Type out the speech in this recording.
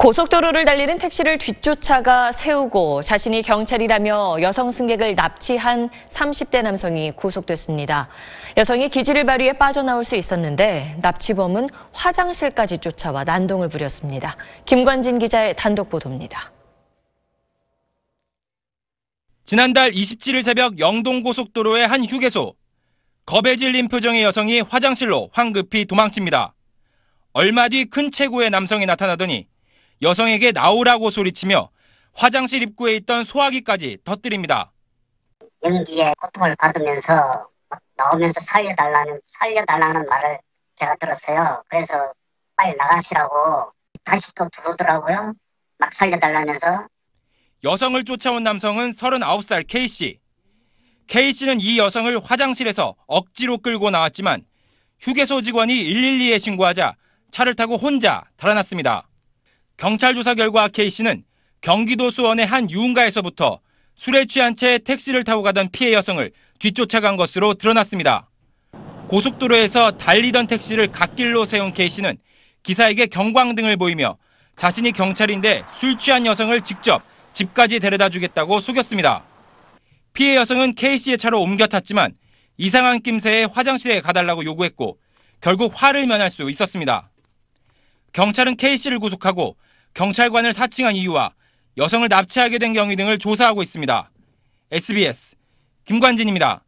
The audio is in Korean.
고속도로를 달리는 택시를 뒤쫓아가 세우고 자신이 경찰이라며 여성 승객을 납치한 30대 남성이 구속됐습니다. 여성이 기지를 발휘해 빠져나올 수 있었는데 납치범은 화장실까지 쫓아와 난동을 부렸습니다. 김관진 기자의 단독 보도입니다. 지난달 27일 새벽 영동고속도로의 한 휴게소. 겁에 질린 표정의 여성이 화장실로 황급히 도망칩니다. 얼마 뒤큰 체구의 남성이 나타나더니 여성에게 나오라고 소리치며 화장실 입구에 있던 소화기까지 터뜨립니다. 연기에 고통을 받으면서 나오면서 살려달라는 살려달라는 말을 제가 들었어요. 그래서 빨리 나가시라고 다시 또 들어오더라고요. 막 살려달라면서. 여성을 쫓아온 남성은 39살 K씨. K씨는 이 여성을 화장실에서 억지로 끌고 나왔지만 휴게소 직원이 112에 신고하자 차를 타고 혼자 달아났습니다. 경찰 조사 결과 K씨는 경기도 수원의 한 유흥가에서부터 술에 취한 채 택시를 타고 가던 피해 여성을 뒤쫓아간 것으로 드러났습니다. 고속도로에서 달리던 택시를 갓길로 세운 K씨는 기사에게 경광등을 보이며 자신이 경찰인데 술 취한 여성을 직접 집까지 데려다 주겠다고 속였습니다. 피해 여성은 K씨의 차로 옮겨 탔지만 이상한 낌새에 화장실에 가달라고 요구했고 결국 화를 면할 수 있었습니다. 경찰은 K씨를 구속하고 경찰관을 사칭한 이유와 여성을 납치하게 된 경위 등을 조사하고 있습니다. SBS 김관진입니다.